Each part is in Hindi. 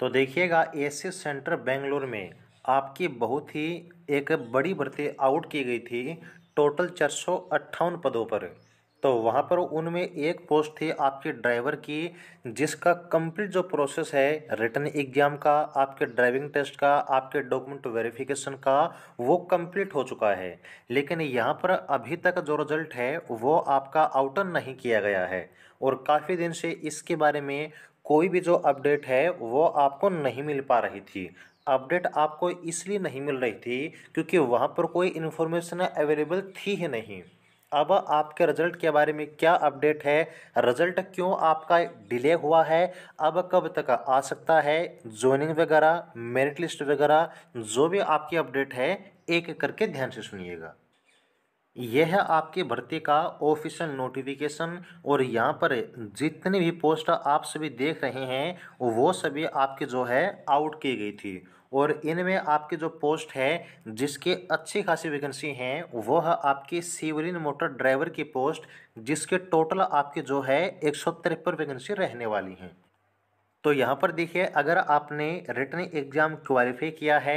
तो देखिएगा एसिस सेंटर बेंगलोर में आपकी बहुत ही एक बड़ी भर्ती आउट की गई थी टोटल चार पदों पर तो वहाँ पर उनमें एक पोस्ट थी आपके ड्राइवर की जिसका कंप्लीट जो प्रोसेस है रिटर्न एग्जाम का आपके ड्राइविंग टेस्ट का आपके डॉक्यूमेंट वेरिफिकेशन का वो कंप्लीट हो चुका है लेकिन यहाँ पर अभी तक जो रिजल्ट है वो आपका आउटन नहीं किया गया है और काफ़ी दिन से इसके बारे में कोई भी जो अपडेट है वो आपको नहीं मिल पा रही थी अपडेट आपको इसलिए नहीं मिल रही थी क्योंकि वहाँ पर कोई इन्फॉर्मेशन अवेलेबल थी ही नहीं अब आपके रिजल्ट के बारे में क्या अपडेट है रिजल्ट क्यों आपका डिले हुआ है अब कब तक आ सकता है ज्वाइनिंग वगैरह मेरिट लिस्ट वगैरह जो भी आपकी अपडेट है एक करके ध्यान से सुनिएगा यह आपके भर्ती का ऑफिशियल नोटिफिकेशन और यहाँ पर जितनी भी पोस्ट आप सभी देख रहे हैं वो सभी आपके जो है आउट की गई थी और इनमें आपके जो पोस्ट है जिसके अच्छी खासी वैकेंसी हैं वो है आपकी सीवरिन मोटर ड्राइवर की पोस्ट जिसके टोटल आपके जो है एक सौ वैकेंसी रहने वाली हैं तो यहाँ पर देखिए अगर आपने रिटर्न एग्ज़ाम क्वालिफाई किया है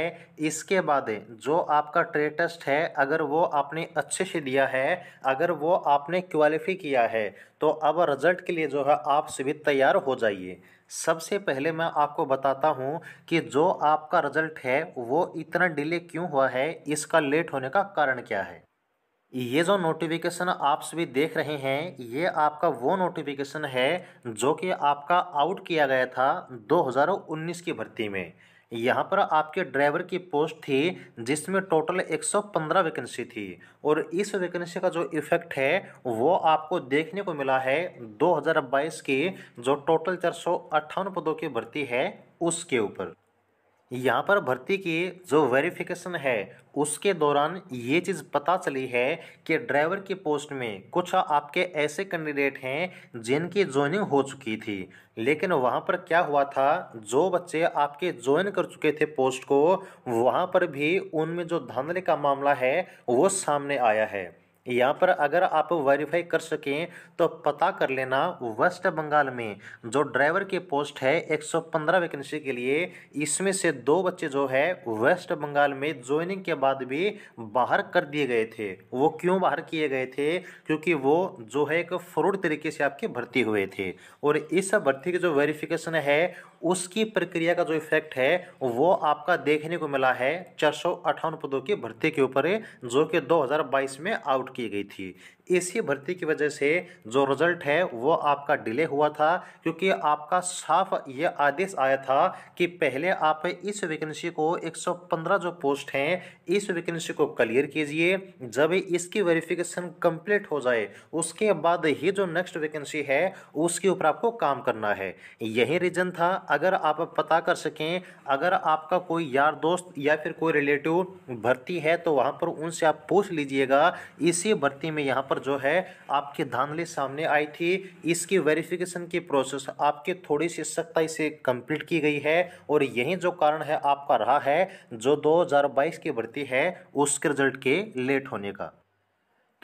इसके बाद जो आपका ट्रेड टेस्ट है अगर वो आपने अच्छे से दिया है अगर वो आपने क्वालिफाई किया है तो अब रिज़ल्ट के लिए जो है आप सभी तैयार हो जाइए सबसे पहले मैं आपको बताता हूँ कि जो आपका रिज़ल्ट है वो इतना डिले क्यों हुआ है इसका लेट होने का कारण क्या है ये जो नोटिफिकेशन आप सभी देख रहे हैं ये आपका वो नोटिफिकेशन है जो कि आपका आउट किया गया था 2019 की भर्ती में यहाँ पर आपके ड्राइवर की पोस्ट थी जिसमें टोटल 115 वैकेंसी थी और इस वैकेंसी का जो इफेक्ट है वो आपको देखने को मिला है 2022 की जो टोटल चार पदों की भर्ती है उसके ऊपर यहाँ पर भर्ती की जो वेरिफिकेशन है उसके दौरान ये चीज़ पता चली है कि ड्राइवर की पोस्ट में कुछ आपके ऐसे कैंडिडेट हैं जिनकी ज्वाइनिंग हो चुकी थी लेकिन वहाँ पर क्या हुआ था जो बच्चे आपके ज्वाइन कर चुके थे पोस्ट को वहाँ पर भी उनमें जो धांधली का मामला है वो सामने आया है यहाँ पर अगर आप वेरीफाई कर सकें तो पता कर लेना वेस्ट बंगाल में जो ड्राइवर की पोस्ट है 115 वैकेंसी के लिए इसमें से दो बच्चे जो है वेस्ट बंगाल में ज्वाइनिंग के बाद भी बाहर कर दिए गए थे वो क्यों बाहर किए गए थे क्योंकि वो जो है एक फ्रॉड तरीके से आपके भर्ती हुए थे और इस भर्ती की जो वेरीफिकेशन है उसकी प्रक्रिया का जो इफेक्ट है वो आपका देखने को मिला है चार पदों की भर्ती के ऊपर जो कि दो में आउट किए गई थी इसी भर्ती की वजह से जो रिजल्ट है वो आपका डिले हुआ था क्योंकि आपका साफ ये आदेश आया था कि पहले आप इस वैकेंसी को 115 जो पोस्ट हैं इस वैकेंसी को क्लियर कीजिए जब इसकी वेरिफिकेशन कंप्लीट हो जाए उसके बाद ही जो नेक्स्ट वैकेंसी है उसके ऊपर आपको काम करना है यही रीजन था अगर आप पता कर सकें अगर आपका कोई यार दोस्त या फिर कोई रिलेटिव भर्ती है तो वहाँ पर उनसे आप पूछ लीजिएगा इसी भर्ती में यहाँ पर पर जो है आपकी धांधली सामने आई थी इसकी वेरिफिकेशन की प्रोसेस आपके थोड़ी सी सख्ताई से कंप्लीट की गई है और यही जो कारण है आपका रहा है जो 2022 की भर्ती है उसके रिजल्ट के लेट होने का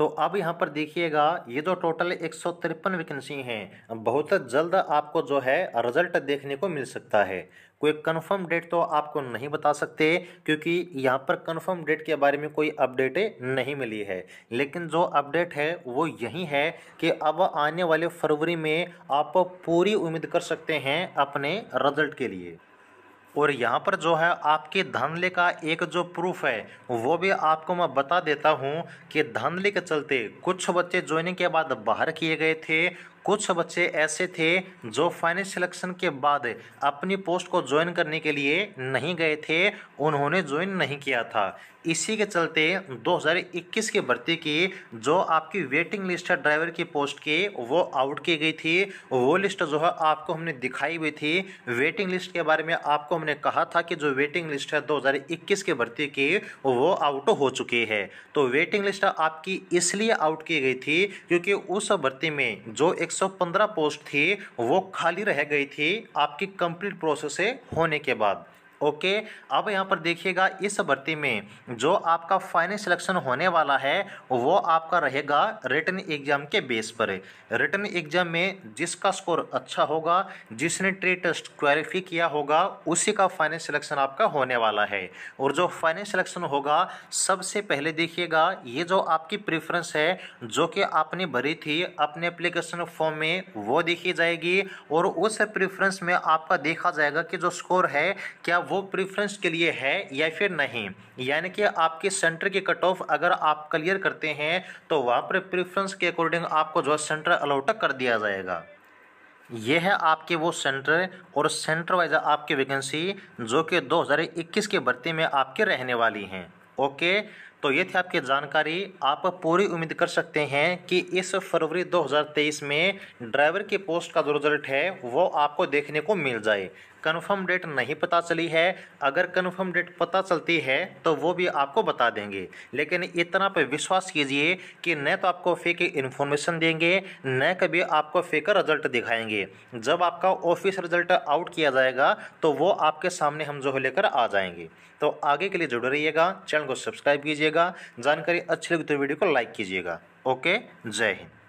तो अब यहाँ पर देखिएगा ये जो तो टोटल एक सौ तिरपन वैकेंसी हैं बहुत जल्द आपको जो है रिजल्ट देखने को मिल सकता है कोई कन्फर्म डेट तो आपको नहीं बता सकते क्योंकि यहाँ पर कन्फर्म डेट के बारे में कोई अपडेट नहीं मिली है लेकिन जो अपडेट है वो यही है कि अब आने वाले फरवरी में आप पूरी उम्मीद कर सकते हैं अपने रिजल्ट के लिए और यहाँ पर जो है आपके धंधले का एक जो प्रूफ है वो भी आपको मैं बता देता हूँ कि धंधले के चलते कुछ बच्चे ज्वाइनिंग के बाद बाहर किए गए थे कुछ बच्चे ऐसे थे जो फाइनल सिलेक्शन के बाद अपनी पोस्ट को ज्वाइन करने के लिए नहीं गए थे उन्होंने ज्वाइन नहीं किया था इसी के चलते 2021 की भर्ती की जो आपकी वेटिंग लिस्ट है ड्राइवर की पोस्ट की वो आउट की गई थी वो लिस्ट जो है आपको हमने दिखाई हुई थी वेटिंग लिस्ट के बारे में आपको हमने कहा था कि जो वेटिंग लिस्ट है 2021 की भर्ती की वो आउट हो चुकी है तो वेटिंग लिस्ट आपकी इसलिए आउट की गई थी क्योंकि उस भर्ती में जो एक 115 पोस्ट थी वो खाली रह गई थी आपकी कंप्लीट प्रोसेस होने के बाद ओके अब यहाँ पर देखिएगा इस भर्ती में जो आपका फाइनल सिलेक्शन होने वाला है वो आपका रहेगा रिटर्न एग्जाम के बेस पर रिटर्न एग्जाम में जिसका स्कोर अच्छा होगा जिसने ट्री टेस्ट क्वालिफी किया होगा उसी का फाइनल सिलेक्शन आपका होने वाला है और जो फाइनल सिलेक्शन होगा सबसे पहले देखिएगा ये जो आपकी प्रेफरेंस है जो कि आपने भरी थी अपने अप्लीकेशन फॉर्म में वो देखी जाएगी और उस प्रेफरेंस में आपका देखा जाएगा कि जो स्कोर है क्या वो प्रीफ्रेंस के लिए है या फिर नहीं यानी कि आपके सेंटर की कट ऑफ अगर आप क्लियर करते हैं तो वहाँ पर प्रिफ्रेंस के अकॉर्डिंग आपको जो है सेंटर अलाउट कर दिया जाएगा यह है आपके वो सेंटर और सेंटर वाइज आपकी वैकेंसी जो कि 2021 के भर्ती में आपके रहने वाली हैं ओके तो ये थी आपकी जानकारी आप पूरी उम्मीद कर सकते हैं कि इस फरवरी 2023 में ड्राइवर की पोस्ट का जो रिजल्ट है वो आपको देखने को मिल जाए कन्फर्म डेट नहीं पता चली है अगर कन्फर्म डेट पता चलती है तो वो भी आपको बता देंगे लेकिन इतना पर विश्वास कीजिए कि न तो आपको फेक इन्फॉर्मेशन देंगे न कभी आपको फेक रिजल्ट दिखाएंगे जब आपका ऑफिस रिजल्ट आउट किया जाएगा तो वो आपके सामने हम जो है लेकर आ जाएंगे तो आगे के लिए जुड़े रहिएगा चैनल को सब्सक्राइब कीजिएगा जानकारी अच्छी लगी तो वीडियो को लाइक कीजिएगा ओके जय हिंद